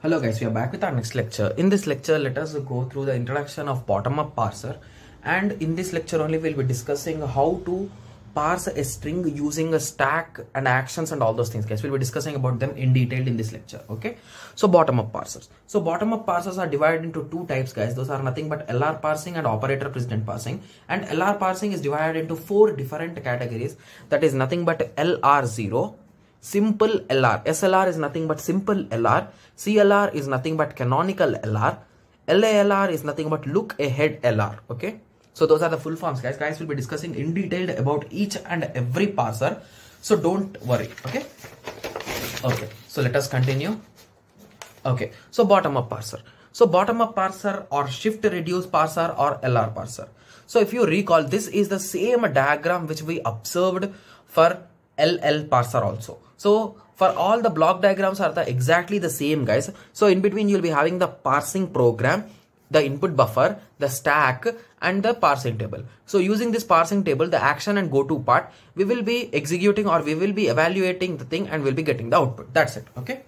Hello guys, we are back with our next lecture. In this lecture, let us go through the introduction of bottom-up parser. And in this lecture only, we'll be discussing how to parse a string using a stack and actions and all those things guys. We'll be discussing about them in detail in this lecture. Okay. So bottom-up parsers. So bottom-up parsers are divided into two types guys. Those are nothing but LR parsing and operator precedent parsing. And LR parsing is divided into four different categories. That is nothing but LR0, simple LR. SLR is nothing but simple LR. CLR is nothing but canonical LR. LALR is nothing but look ahead LR. Okay. So those are the full forms guys. Guys will be discussing in detail about each and every parser. So don't worry. Okay. Okay. So let us continue. Okay. So bottom up parser. So bottom up parser or shift reduce parser or LR parser. So if you recall, this is the same diagram which we observed for LL parser also. So for all the block diagrams are the exactly the same guys. So in between you'll be having the parsing program, the input buffer, the stack and the parsing table. So using this parsing table, the action and go to part, we will be executing or we will be evaluating the thing and we'll be getting the output. That's it. Okay.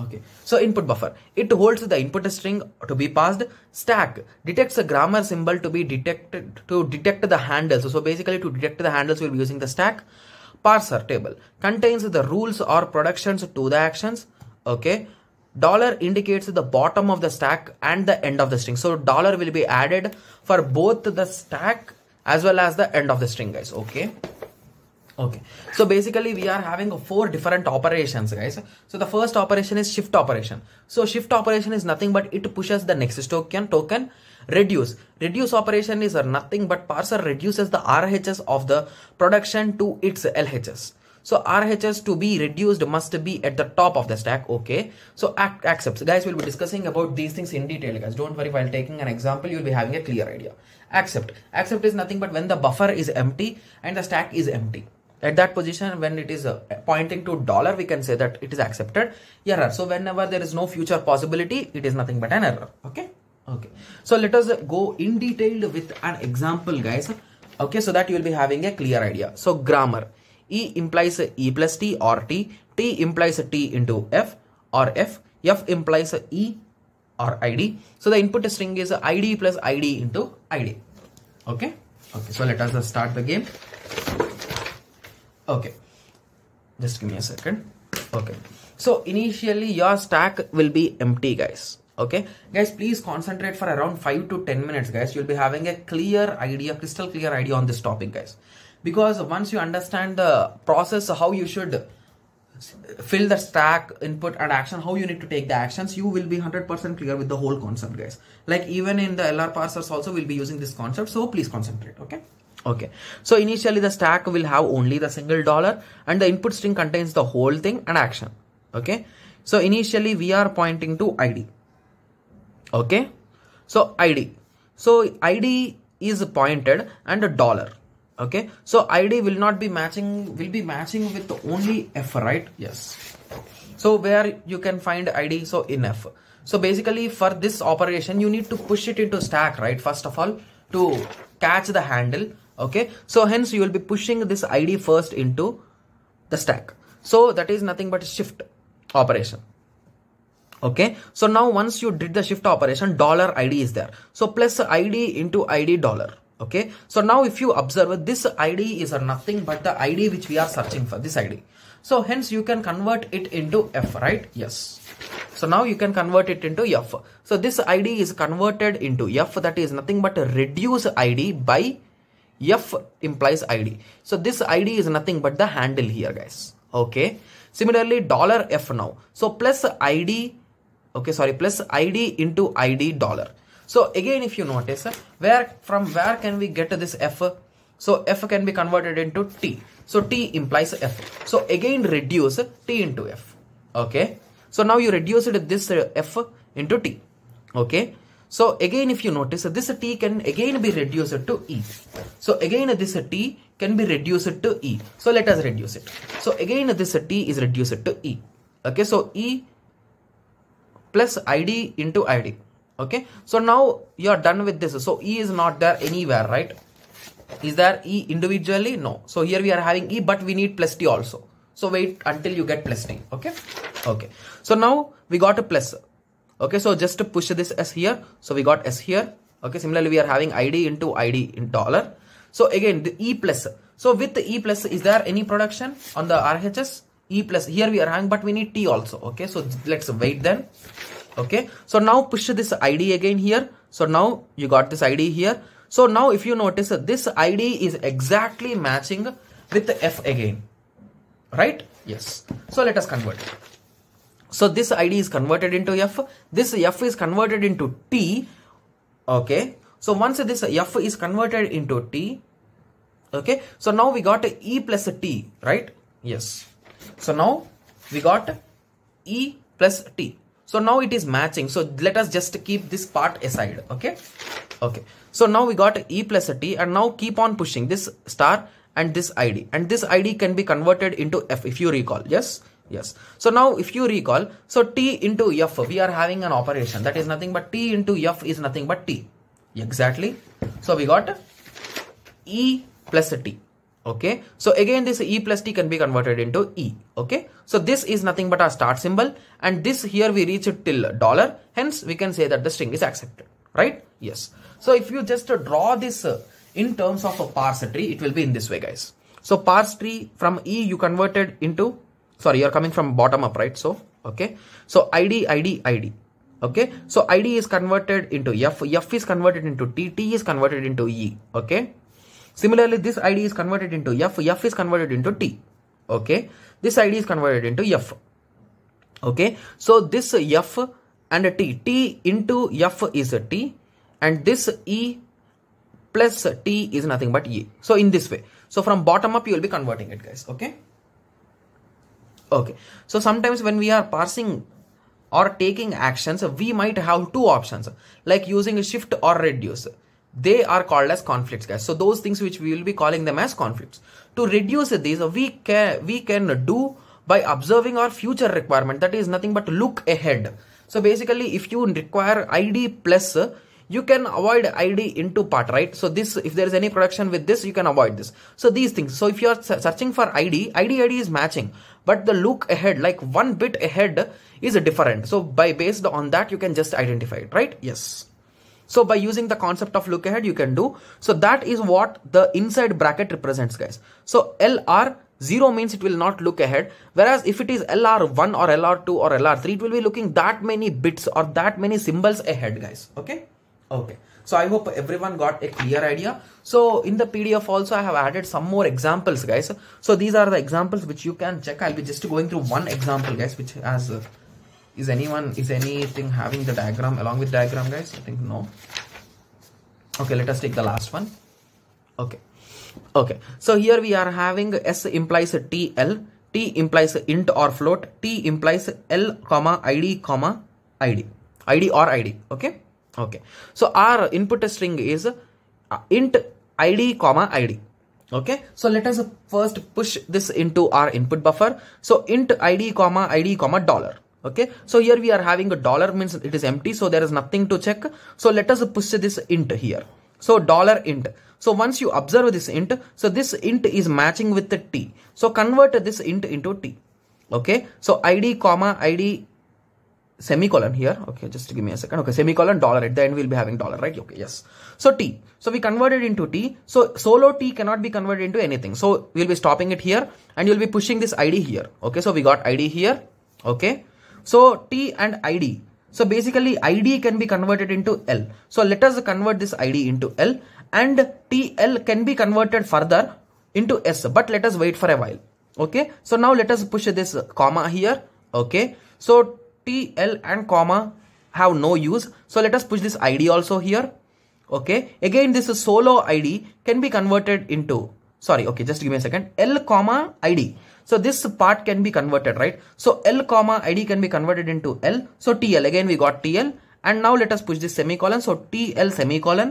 Okay. So input buffer. It holds the input string to be passed. Stack detects the grammar symbol to be detected to detect the handles. So basically to detect the handles, we'll be using the stack parser table contains the rules or productions to the actions okay dollar indicates the bottom of the stack and the end of the string so dollar will be added for both the stack as well as the end of the string guys okay okay so basically we are having four different operations guys so the first operation is shift operation so shift operation is nothing but it pushes the next token token reduce reduce operation is nothing but parser reduces the rhs of the production to its lhs so RHS to be reduced must be at the top of the stack. Okay. So accepts. Guys, we'll be discussing about these things in detail. Guys, don't worry. While taking an example, you'll be having a clear idea. Accept. Accept is nothing but when the buffer is empty and the stack is empty. At that position, when it is uh, pointing to dollar, we can say that it is accepted error. So whenever there is no future possibility, it is nothing but an error. Okay okay so let us go in detailed with an example guys okay so that you will be having a clear idea so grammar e implies e plus t or t t implies t into f or f f implies e or id so the input string is id plus id into id okay okay so let us start the game okay just give me a second okay so initially your stack will be empty guys okay guys please concentrate for around 5 to 10 minutes guys you'll be having a clear idea crystal clear idea on this topic guys because once you understand the process how you should fill the stack input and action how you need to take the actions you will be 100% clear with the whole concept guys like even in the LR parsers also we'll be using this concept so please concentrate okay okay so initially the stack will have only the single dollar and the input string contains the whole thing and action okay so initially we are pointing to id okay so id so id is pointed and a dollar okay so id will not be matching will be matching with only f right yes so where you can find id so in f so basically for this operation you need to push it into stack right first of all to catch the handle okay so hence you will be pushing this id first into the stack so that is nothing but shift operation okay so now once you did the shift operation dollar id is there so plus id into id dollar okay so now if you observe this id is nothing but the id which we are searching for this id so hence you can convert it into f right yes so now you can convert it into f so this id is converted into f that is nothing but reduce id by f implies id so this id is nothing but the handle here guys okay similarly dollar f now so plus id okay sorry plus id into id dollar so again if you notice where from where can we get this f so f can be converted into t so t implies f so again reduce t into f okay so now you reduced this uh, f into t okay so again if you notice this t can again be reduced to e so again this t can be reduced to e so let us reduce it so again this t is reduced to e okay so e plus id into id okay so now you are done with this so e is not there anywhere right is there e individually no so here we are having e but we need plus t also so wait until you get plus t okay okay so now we got a plus okay so just to push this s here so we got s here okay similarly we are having id into id in dollar so again the e plus so with the e plus is there any production on the rhs e plus here we are having but we need t also okay so let's wait then okay so now push this id again here so now you got this id here so now if you notice uh, this id is exactly matching with the f again right yes so let us convert so this id is converted into f this f is converted into t okay so once this f is converted into t okay so now we got e plus t right yes so now we got E plus T. So now it is matching. So let us just keep this part aside. Okay. Okay. So now we got E plus T and now keep on pushing this star and this ID. And this ID can be converted into F if you recall. Yes. Yes. So now if you recall, so T into F, we are having an operation that is nothing but T into F is nothing but T. Exactly. So we got E plus T okay so again this e plus t can be converted into e okay so this is nothing but our start symbol and this here we reach it till dollar hence we can say that the string is accepted right yes so if you just draw this uh, in terms of a parse tree it will be in this way guys so parse tree from e you converted into sorry you're coming from bottom up right so okay so id id id okay so id is converted into f f is converted into t t is converted into e okay Similarly, this ID is converted into F, F is converted into T. Okay, this ID is converted into F. Okay, so this F and T, T into F is T and this E plus T is nothing but E. So in this way, so from bottom up you will be converting it guys. Okay. Okay. So sometimes when we are parsing or taking actions, we might have two options like using shift or reduce they are called as conflicts guys so those things which we will be calling them as conflicts to reduce these we can we can do by observing our future requirement that is nothing but look ahead so basically if you require id plus you can avoid id into part right so this if there is any production with this you can avoid this so these things so if you are searching for id id id is matching but the look ahead like one bit ahead is different so by based on that you can just identify it right yes so by using the concept of look ahead, you can do. So that is what the inside bracket represents guys. So LR 0 means it will not look ahead. Whereas if it is LR1 or LR2 or LR3, it will be looking that many bits or that many symbols ahead guys. Okay. Okay. So I hope everyone got a clear idea. So in the PDF also I have added some more examples guys. So these are the examples which you can check. I'll be just going through one example guys which has uh, is anyone is anything having the diagram along with diagram guys i think no okay let us take the last one okay okay so here we are having s implies tl t implies int or float t implies l comma id comma id id or id okay okay so our input string is uh, int id comma id okay so let us first push this into our input buffer so int id comma id comma dollar okay so here we are having a dollar means it is empty so there is nothing to check so let us push this int here so dollar int so once you observe this int so this int is matching with the t so convert this int into t okay so id comma id semicolon here okay just give me a second okay semicolon dollar at the end we'll be having dollar right okay yes so t so we converted into t so solo t cannot be converted into anything so we'll be stopping it here and you'll be pushing this id here okay so we got id here okay so T and ID. So basically ID can be converted into L. So let us convert this ID into L and TL can be converted further into S. But let us wait for a while. Okay. So now let us push this comma here. Okay. So TL and comma have no use. So let us push this ID also here. Okay. Again, this solo ID can be converted into sorry okay just give me a second l comma id so this part can be converted right so l comma id can be converted into l so tl again we got tl and now let us push this semicolon so tl semicolon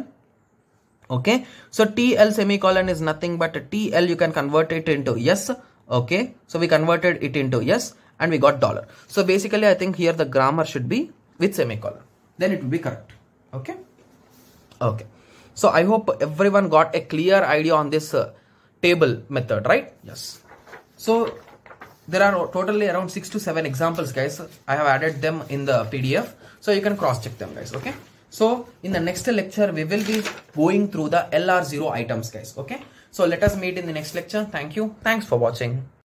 okay so tl semicolon is nothing but tl you can convert it into yes okay so we converted it into yes and we got dollar so basically i think here the grammar should be with semicolon then it will be correct okay okay so i hope everyone got a clear idea on this uh, table method, right? Yes. So there are totally around six to seven examples, guys. I have added them in the PDF. So you can cross check them, guys. Okay. So in the next lecture, we will be going through the LR0 items, guys. Okay. So let us meet in the next lecture. Thank you. Thanks for watching.